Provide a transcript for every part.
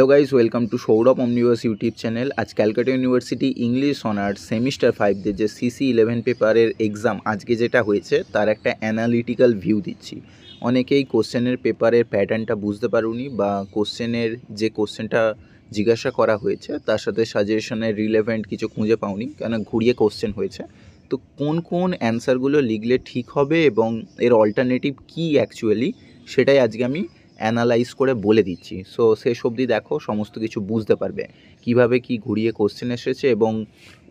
hello guys welcome to Sourav omniverse YouTube channel আজ Calcutta university English honours semester ফাইভদের যে CC eleven পেপারের exam আজকে যেটা হয়েছে তার একটা অ্যানালিটিক্যাল ভিউ দিচ্ছি অনেকেই কোশ্চেনের পেপারের প্যাটার্নটা বুঝতে পারুনি বা কোশ্চেনের যে কোশ্চেনটা জিজ্ঞাসা করা হয়েছে তার সাথে সাজেশনের রিলেভেন্ট কিছু খুঁজে পাওনি কেন ঘুরিয়ে কোশ্চেন হয়েছে তো কোন কোন অ্যান্সারগুলো লিখলে ঠিক হবে এবং এর অল্টারনেটিভ কী অ্যাকচুয়ালি সেটাই আজকে আমি অ্যানালাইজ করে বলে দিচ্ছি সো শেষ অবধি দেখো সমস্ত কিছু বুঝতে পারবে কিভাবে কি ঘুরিয়ে কোশ্চেন এসেছে এবং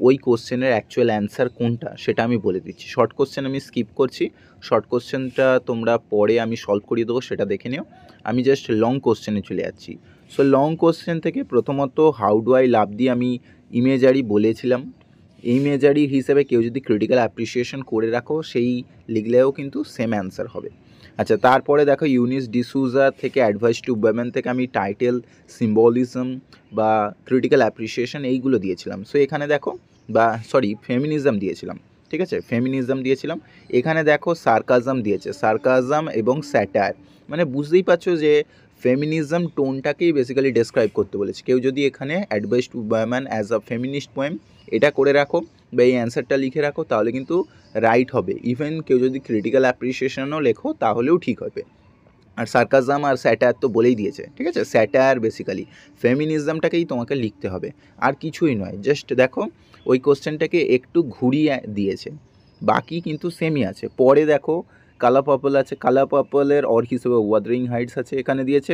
ওই কোশ্চেনের অ্যাকচুয়াল অ্যান্সার কোনটা সেটা আমি বলে দিচ্ছি শর্ট কোশ্চেন আমি স্কিপ করছি শর্ট কোশ্চেনটা তোমরা পরে আমি সলভ করিয়ে দেবো সেটা দেখে নিও আমি জাস্ট লং কোশ্চেনে চলে যাচ্ছি সো লং কোশ্চেন থেকে প্রথমত হাউ ডু আই লাভ দিয়ে আমি ইমেজারি বলেছিলাম এই মেজারি হিসেবে কেউ যদি ক্রিটিক্যাল অ্যাপ্রিসিয়েশন করে রাখো সেই লিখলেও কিন্তু সেম অ্যান্সার হবে আচ্ছা তারপরে দেখো ইউনিস ডিসুজা থেকে অ্যাডভাইস টু উইমেন থেকে আমি টাইটেল সিম্বলিজম বা ক্রিটিক্যাল অ্যাপ্রিসিয়েশন এইগুলো দিয়েছিলাম সো এখানে দেখো বা সরি ফেমিনিজম দিয়েছিলাম ঠিক আছে ফেমিনিজম দিয়েছিলাম এখানে দেখো সার্কাজম দিয়েছে সার্কাজম এবং স্যাটার মানে বুঝতেই পারছো যে ফেমিনিজম টোনটাকেই বেসিক্যালি ডেসক্রাইব করতে বলেছে কেউ যদি এখানে advice to women as a feminist poem এটা করে রাখো বা এই অ্যান্সারটা লিখে রাখো তাহলে কিন্তু রাইট হবে ইভেন কেউ যদি ক্রিটিক্যাল অ্যাপ্রিসিয়েশনও লেখো তাহলেও ঠিক হবে আর সার্কাজাম আর স্যাটার তো বলেই দিয়েছে ঠিক আছে স্যাটার বেসিক্যালি ফেমিনিজমটাকেই তোমাকে লিখতে হবে আর কিছুই নয় জাস্ট দেখো ওই কোশ্চেনটাকে একটু ঘুরিয়ে দিয়েছে বাকি কিন্তু সেমই আছে পরে দেখো কালা পার্পল আছে কালা পার্পলের অর হিসেবে ওয়াদারিং হাইটস আছে এখানে দিয়েছে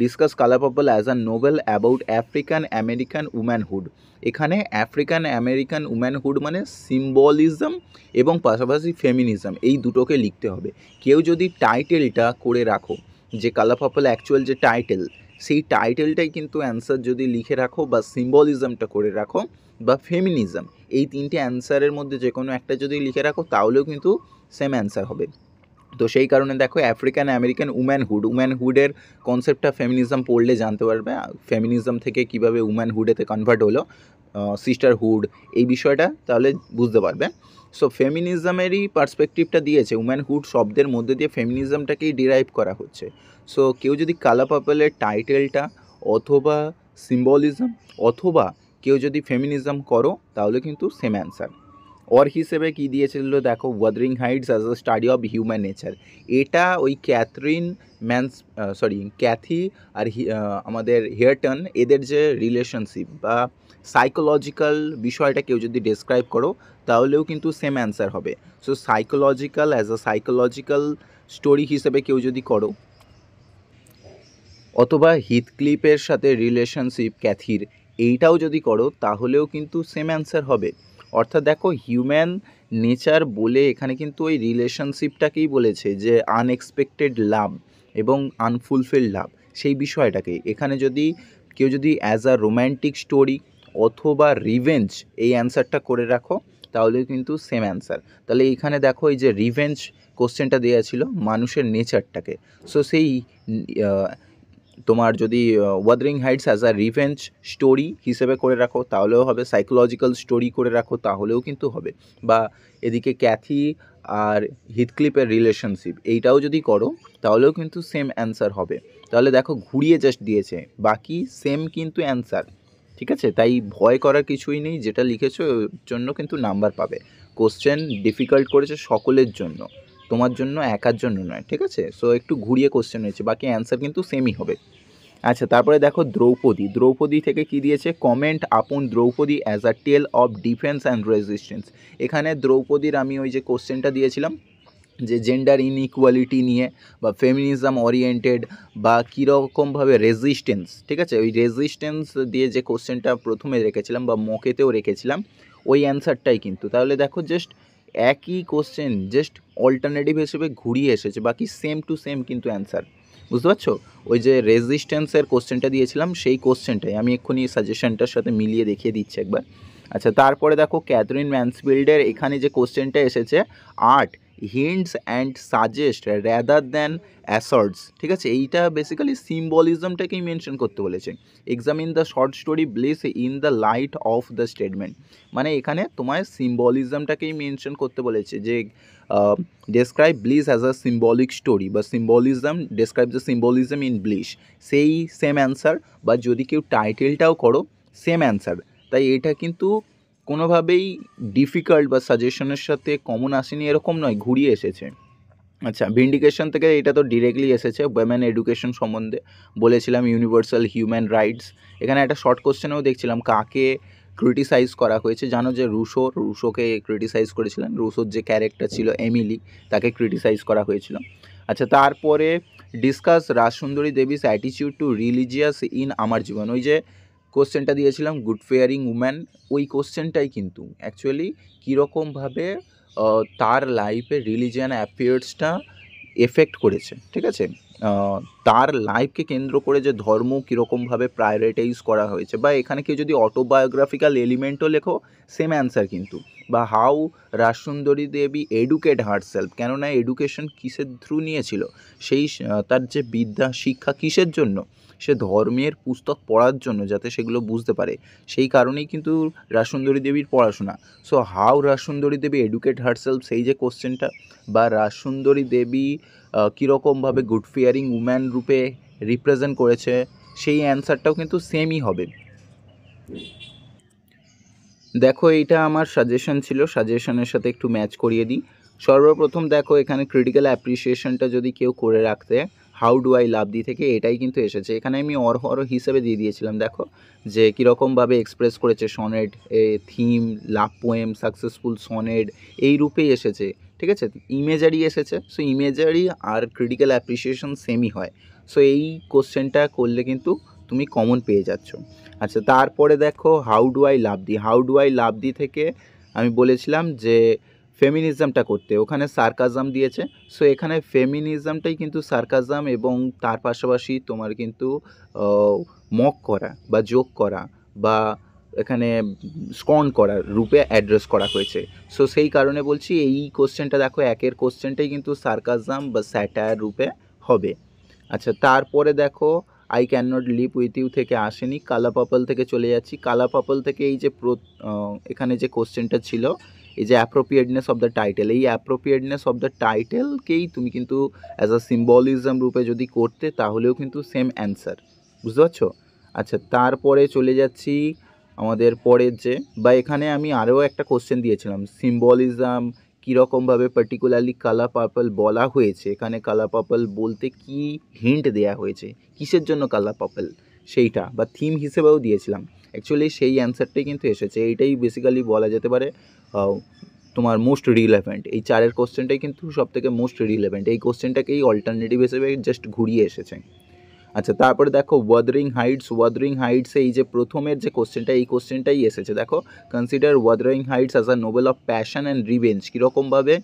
discuss color purple as a novel about African American womanhood এখানে আফ্রিকান আমেরিকান উম্যানহুড মানে সিম্বলিজম এবং পাশাপাশি ফেমিনিজম এই দুটোকে লিখতে হবে কেউ যদি টাইটেলটা করে রাখো যে কালাপাবল অ্যাকচুয়াল যে টাইটেল সেই টাইটেলটাই কিন্তু অ্যান্সার যদি লিখে রাখো বা সিম্বলিজমটা করে রাখো বা ফেমিনিজম এই তিনটে অ্যান্সারের মধ্যে যে কোনো একটা যদি লিখে রাখো তাহলেও কিন্তু সেম অ্যান্সার হবে তো সেই কারণে দেখো আফ্রিকান আমেরিকান উম্যানহুড উম্যানহুডের কনসেপ্টটা ফেমিনিজম পড়লে জানতে পারবে ফেমিনিজম থেকে কীভাবে উম্যানহুডেতে কনভার্ট হলো সিস্টারহুড এই বিষয়টা তাহলে বুঝতে পারবে সো ফেমিনিজমেরই পার্সপেকটিভটা দিয়েছে উম্যানহুড শব্দের মধ্যে দিয়ে ফেমিনিজমটাকেই ডিরাইভ করা হচ্ছে সো কেউ যদি কালা পাপলের টাইটেলটা অথবা সিম্বলিজম অথবা কেউ যদি ফেমিনিজম করো তাহলে কিন্তু সেম অ্যান্সার ওর হিসেবে কি দিয়েছিল দেখো Wuthering Heights as a study of human nature এটা ওই ক্যাথরিন ম্যানস সরি ক্যাথি আর আমাদের হেয়ারটন এদের যে রিলেশনশিপ বা সাইকোলজিক্যাল বিষয়টা কেউ যদি ডেসক্রাইব করো তাহলেও কিন্তু সেম অ্যান্সার হবে so psychological as a psychological story হিসেবে কেউ যদি করো অথবা হিথক্লিপের সাথে রিলেশনশিপ ক্যাথির এইটাও যদি করো তাহলেও কিন্তু সেম অ্যান্সার হবে অর্থাৎ দেখো হিউম্যান নেচার বলে এখানে কিন্তু ওই রিলেশনশিপটাকেই বলেছে যে আনএক্সপেক্টেড লাভ এবং আনফুলফিল লাভ সেই বিষয়টাকে এখানে যদি কেউ যদি অ্যাজ আ রোম্যান্টিক স্টোরি অথবা রিভেঞ্জ এই অ্যান্সারটা করে রাখো তাহলে কিন্তু সেম অ্যান্সার তাহলে এখানে দেখো এই যে রিভেঞ্জ কোশ্চেনটা দেওয়া ছিল মানুষের নেচারটাকে সো সেই তোমার যদি Wuthering Heights as a revenge story হিসেবে করে রাখো তাহলেও হবে সাইকোলজিক্যাল স্টোরি করে রাখো তাহলেও কিন্তু হবে বা এদিকে ক্যাথি আর হিটক্লিপের রিলেশনশিপ এইটাও যদি করো তাহলেও কিন্তু সেম অ্যান্সার হবে তাহলে দেখো ঘুরিয়ে জাস্ট দিয়েছে বাকি সেম কিন্তু অ্যান্সার ঠিক আছে তাই ভয় করার কিছুই নেই যেটা লিখেছো জন্য কিন্তু নাম্বার পাবে কোশ্চেন ডিফিকাল্ট করেছে সকলের জন্য তোমার জন্য একার জন্য নয় ঠিক আছে সো একটু ঘুরিয়ে কোশ্চেন হয়েছে বাকি অ্যান্সার কিন্তু সেমই হবে আচ্ছা তারপরে দেখো দ্রৌপদী দ্রৌপদী থেকে কি দিয়েছে comment upon Draupadi as a tale of defence and resistance এখানে দ্রৌপদীর আমি ওই যে কোশ্চেনটা দিয়েছিলাম যে জেন্ডার ইনইকুয়ালিটি নিয়ে বা ফেমিনিজম ওরিয়েন্টেড বা কীরকমভাবে রেজিস্টেন্স ঠিক আছে ওই রেজিস্টেন্স দিয়ে যে কোশ্চেনটা প্রথমে রেখেছিলাম বা মকেতেও রেখেছিলাম ওই অ্যান্সারটাই কিন্তু তাহলে দেখো জাস্ট একই কোশ্চেন জাস্ট অল্টারনেটিভ হিসেবে ঘুরিয়ে এসেছে বাকি সেম টু সেম কিন্তু অ্যান্সার বুঝতে পারছো ওই যে রেজিস্ট্যান্সের কোশ্চেনটা দিয়েছিলাম সেই কোশ্চেনটাই আমি এক্ষুনি সাজেশনটার সাথে মিলিয়ে দেখিয়ে দিচ্ছি একবার আচ্ছা তারপরে দেখো ক্যাথরিন ম্যান্সফিল্ডের এখানে যে কোশ্চেনটা এসেছে art hints and suggest rather than asserts ঠিক আছে এইটা বেসিক্যালি সিম্বলিজমটাকেই মেনশন করতে বলেছে examine the short story Bliss in the light of the statement মানে এখানে তোমায় সিম্বলিজমটাকেই মেনশন করতে বলেছে যে describe Bliss as a symbolic story বা symbolism describe the symbolism in Bliss সেই সেম অ্যান্সার বা যদি কেউ টাইটেলটাও করো সেম অ্যান্সার তাই এটা কিন্তু কোনোভাবেই ডিফিকাল্ট বা সাজেশনের সাথে কমন আসেনি এরকম নয় ঘুরিয়ে এসেছে আচ্ছা ভিন্ডিকেশন থেকে এটা তো ডিরেক্টলি এসেছে ওয়েমেন এডুকেশন সম্বন্ধে বলেছিলাম ইউনিভার্সাল হিউম্যান রাইটস এখানে একটা শর্ট কোশ্চেনেও দেখছিলাম কাকে ক্রিটিসাইজ করা হয়েছে জানো যে রুশো রুশোকে ক্রিটিসাইজ করেছিলেন রুশোর যে ক্যারেক্টার ছিল এমিলি তাকে ক্রিটিসাইজ করা হয়েছিল আচ্ছা তারপরে ডিসকাস রাজসুন্দরী দেবীস অ্যাটিচিউড to religious in Amar Jiban ওই যে কোশ্চেনটা দিয়েছিলাম গুড ফেয়ারিং উম্যান ওই কোশ্চেনটাই কিন্তু অ্যাকচুয়ালি কীরকমভাবে তার লাইফে রিলিজিয়ান অ্যাফেয়ার্সটা এফেক্ট করেছে ঠিক আছে তার লাইফকে কেন্দ্র করে যে ধর্ম কীরকমভাবে প্রায়োরিটাইজ করা হয়েছে বা এখানে কেউ যদি অটোবায়োগ্রাফিক্যাল এলিমেন্টও লেখো সেম অ্যান্সার কিন্তু বা how Rajsundari Devi educate herself কেননা এডুকেশন কিসের থ্রু নিয়েছিল সেই তার যে বিদ্যা শিক্ষা কিসের জন্য সে ধর্মের পুস্তক পড়ার জন্য যাতে সেগুলো বুঝতে পারে সেই কারণেই কিন্তু রাজসুন্দরী দেবীর পড়াশোনা so how Rajsundari Devi educate self সেই যে কোশ্চেনটা বা রাজসুন্দরী দেবী কীরকমভাবে গুড ফিয়ারিং উম্যান রূপে রিপ্রেজেন্ট করেছে সেই অ্যান্সারটাও কিন্তু সেমই হবে দেখো এইটা আমার সাজেশন ছিল সাজেশনের সাথে একটু ম্যাচ করিয়ে দিই সর্বপ্রথম দেখো এখানে ক্রিটিক্যাল অ্যাপ্রিসিয়েশনটা যদি কেউ করে রাখতে how do I love thee থেকে এটাই কিন্তু এসেছে এখানে আমি অরহর হিসেবে দিয়ে দিয়েছিলাম দেখো যে কীরকমভাবে এক্সপ্রেস করেছে sonnet theme love poem successful sonnet এই রূপেই এসেছে ঠিক আছে ইমেজারি এসেছে সো ইমেজারি আর ক্রিটিক্যাল অ্যাপ্রিসিয়েশন সেমই হয় সো এই কোশ্চেনটা করলে কিন্তু তুমি কমন পেয়ে যাচ্ছ আচ্ছা তারপরে দেখো how do I love thee how do I love thee থেকে আমি বলেছিলাম যে ফেমিনিজমটা করতে ওখানে সার্কাজম দিয়েছে সো এখানে ফেমিনিজমটাই কিন্তু সার্কাজম এবং তার পাশাপাশি তোমার কিন্তু মক করা বা যোগ করা বা এখানে স্কন করার রূপে অ্যাড্রেস করা হয়েছে সো সেই কারণে বলছি এই কোশ্চেনটা দেখো একের কোশ্চেনটাই কিন্তু সার্কাজম বা স্যাটায়ার রূপে হবে আচ্ছা তারপরে দেখো I can not live with you থেকে আসেনি কালা পাপল থেকে চলে যাচ্ছি কালা পাপল থেকে এই যে এখানে যে কোশ্চেনটা ছিল এই যে অ্যাপ্রোপ্রিয়েটনেস অফ দ্য টাইটেল এই অ্যাপ্রোপ্রিয়েটনেস অফ দ্য টাইটেলকেই তুমি কিন্তু অ্যাজ আ সিম্বলিজম রূপে যদি করতে তাহলেও কিন্তু সেম অ্যান্সার বুঝতে পারছো আচ্ছা তারপরে চলে যাচ্ছি আমাদের পরের যে বা এখানে আমি আরও একটা কোশ্চেন দিয়েছিলাম সিম্বলিজম কীরকমভাবে পার্টিকুলারলি কালা পার্পল বলা হয়েছে এখানে কালা পার্পল বলতে কি হিন্ট দেয়া হয়েছে কিসের জন্য কালা পার্পল সেইটা বা থিম হিসেবেও দিয়েছিলাম অ্যাকচুয়ালি সেই অ্যান্সারটাই কিন্তু এসেছে এইটাই বেসিক্যালি বলা যেতে পারে তোমার মোস্ট রিলেভেন্ট এই চারের কোশ্চেনটাই কিন্তু সবথেকে মোস্ট রিলেভেন্ট এই কোশ্চেনটাকেই অল্টারনেটিভ হিসেবে জাস্ট ঘুরিয়ে এসেছে আচ্ছা তারপরে দেখো ওয়াদারিং হাইটস ওয়াদারিং হাইটসে এই যে প্রথমের যে কোশ্চেনটা এই কোশ্চেনটাই এসেছে দেখো consider Wuthering Heights as a novel of passion and revenge কীরকমভাবে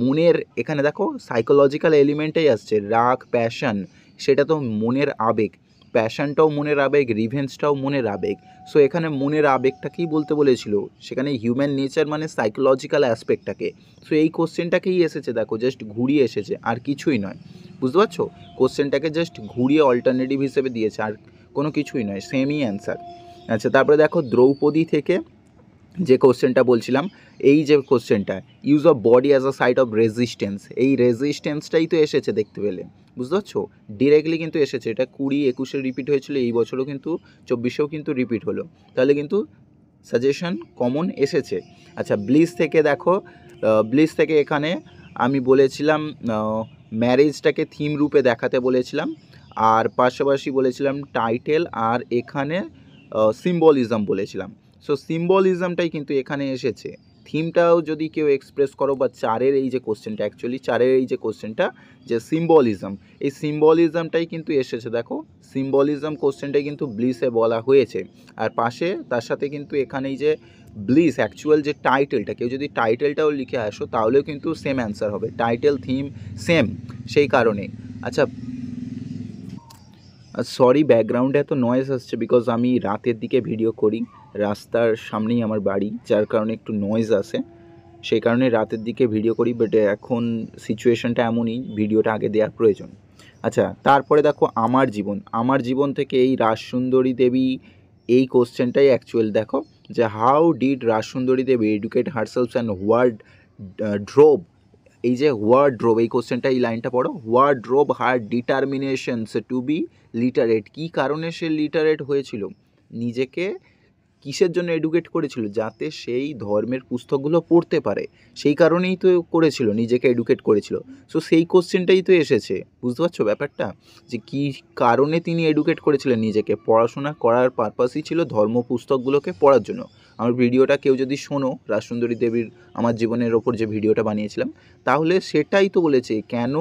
মনের এখানে দেখো সাইকোলজিক্যাল এলিমেন্টেই আসছে রাগ প্যাশন সেটা তো মনের আবেগ প্যাশনটাও মনের আবেগ রিভেঞ্জটাও মনের আবেগ সো এখানে মনের আবেগটাকেই বলতে বলেছিল সেখানে হিউম্যান নেচার মানে সাইকোলজিক্যাল অ্যাসপেক্টটাকে সো এই কোশ্চেনটাকেই এসেছে দেখো জাস্ট ঘুরিয়ে এসেছে আর কিছুই নয় বুঝতে পারছো কোশ্চেনটাকে জাস্ট ঘুরিয়ে অল্টারনেটিভ হিসেবে দিয়েছে আর কোনো কিছুই নয় সেমই অ্যান্সার আচ্ছা তারপরে দেখো দ্রৌপদী থেকে যে কোশ্চেনটা বলছিলাম এই যে কোশ্চেনটা use of body as a site of resistance এই রেজিস্ট্যান্সটাই তো এসেছে দেখতে পেলে বুঝতে পারছো ডিরেক্টলি কিন্তু এসেছে এটা কুড়ি একুশে রিপিট হয়েছিল এই বছরও কিন্তু চব্বিশেও কিন্তু রিপিট হলো তাহলে কিন্তু সাজেশন কমন এসেছে আচ্ছা ব্লিজ থেকে দেখো ব্লিজ থেকে এখানে আমি বলেছিলাম ম্যারেজটাকে থিম রূপে দেখাতে বলেছিলাম আর পাশাপাশি বলেছিলাম টাইটেল আর এখানে সিম্বলিজম বলেছিলাম সো সিম্বলিজমটাই কিন্তু এখানে এসেছে থিমটাও যদি কেউ এক্সপ্রেস করো বা চারের এই যে কোশ্চেনটা অ্যাকচুয়ালি চারের এই যে কোশ্চেনটা যে সিম্বলিজম এই সিম্বলিজমটাই কিন্তু এসেছে দেখো সিম্বলিজম কোশ্চেনটাই কিন্তু ব্লিসে বলা হয়েছে আর পাশে তার সাথে কিন্তু এখানেই যে ব্লিস অ্যাকচুয়াল যে টাইটেলটা কেউ যদি টাইটেলটাও লিখে আসো তাহলেও কিন্তু সেম অ্যান্সার হবে টাইটেল থিম সেম সেই কারণে আচ্ছা সরি ব্যাকগ্রাউন্ডে এত নয়েস আসছে বিকজ আমি রাতের দিকে ভিডিও করি রাস্তার সামনেই আমার বাড়ি যার কারণে একটু নয়েজ আসে সেই কারণে রাতের দিকে ভিডিও করি বাট এখন সিচুয়েশনটা এমনই ভিডিওটা আগে দেওয়া প্রয়োজন আচ্ছা তারপরে দেখো আমার জীবন আমার জীবন থেকে এই রাজসুন্দরী দেবী এই কোশ্চেনটাই অ্যাকচুয়াল দেখো যে how did Rajsundari Devi educate herself and what drove এই যে ওয়ার্ড ড্রোব এই কোশ্চেনটা এই লাইনটা পড়ো what drove her determinations to be literate কী কারণে সে লিটারেট হয়েছিল নিজেকে কিসের জন্য এডুকেট করেছিল যাতে সেই ধর্মের পুস্তকগুলো পড়তে পারে সেই কারণেই তো করেছিল নিজেকে এডুকেট করেছিল সো সেই কোশ্চেনটাই তো এসেছে বুঝতে পারছো ব্যাপারটা যে কি কারণে তিনি এডুকেট করেছিলেন নিজেকে পড়াশোনা করার পারপাসই ছিল ধর্ম পুস্তকগুলোকে পড়ার জন্য আমার ভিডিওটা কেউ যদি শোনো রাজসুন্দরী দেবীর আমার জীবনের ওপর যে ভিডিওটা বানিয়েছিলাম তাহলে সেটাই তো বলেছে কেন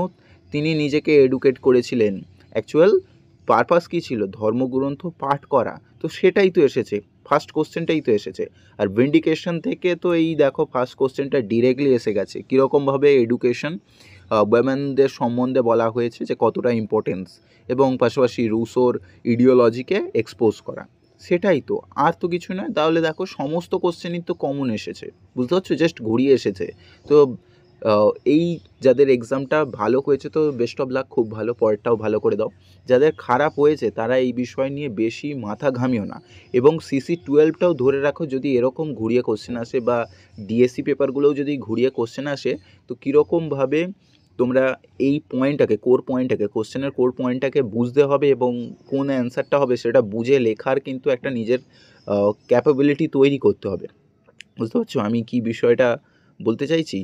তিনি নিজেকে এডুকেট করেছিলেন অ্যাকচুয়াল পারপাস কী ছিল ধর্মগ্রন্থ পাঠ করা তো সেটাই তো এসেছে ফার্স্ট কোশ্চেনটাই তো এসেছে আর ভিন্ডিকেশন থেকে তো এই দেখো ফার্স্ট কোশ্চেনটা ডিরেক্টলি এসে গেছে কীরকমভাবে এডুকেশন ওয়েমেনদের সম্বন্ধে বলা হয়েছে যে কতটা ইম্পর্টেন্স এবং পাশাপাশি রুসোর ইডিওলজিকে এক্সপোজ করা সেটাই তো আর তো কিছু নয় তাহলে দেখো সমস্ত কোশ্চেনই তো কমন এসেছে বুঝতে পারছো জাস্ট ঘুরিয়ে এসেছে তো এই যাদের এক্সামটা ভালো হয়েছে তো বেস্ট অফ লাক খুব ভালো পরেরটাও ভালো করে দাও যাদের খারাপ হয়েছে তারা এই বিষয় নিয়ে বেশি মাথা ঘামিও না এবং সিসি টুয়েলভটাও ধরে রাখো যদি এরকম ঘুরিয়ে কোশ্চেন আসে বা ডিএসসি পেপারগুলোও e যদি ঘুরিয়ে কোশ্চেন আসে তো কীরকমভাবে তোমরা এই পয়েন্টটাকে কোর পয়েন্টটাকে কোশ্চেনের কোর পয়েন্টটাকে বুঝতে হবে এবং কোন অ্যান্সারটা হবে সেটা বুঝে লেখার কিন্তু একটা নিজের ক্যাপাবিলিটি তৈরি করতে হবে বুঝতে পারছো আমি কি বিষয়টা বলতে চাইছি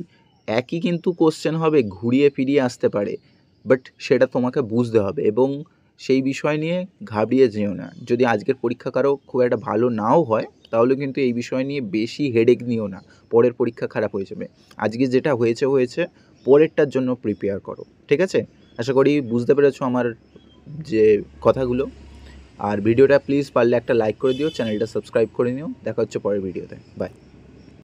একই কিন্তু কোশ্চেন হবে ঘুরিয়ে ফিরিয়ে আসতে পারে বাট সেটা তোমাকে বুঝতে হবে এবং সেই বিষয় নিয়ে ঘাবড়িয়ে যেও না যদি আজকের পরীক্ষা কারো খুব একটা ভালো নাও হয় তাহলে কিন্তু এই বিষয় নিয়ে বেশি হেডেক নিও না পরের পরীক্ষা খারাপ হয়ে যাবে আজকে যেটা হয়েছে হয়েছে পরেরটার জন্য প্রিপেয়ার করো ঠিক আছে আশা করি বুঝতে পেরেছো আমার যে কথাগুলো আর ভিডিওটা প্লিজ পারলে একটা লাইক করে দিও চ্যানেলটা সাবস্ক্রাইব করে নিও দেখা হচ্ছে পরের ভিডিওতে বাই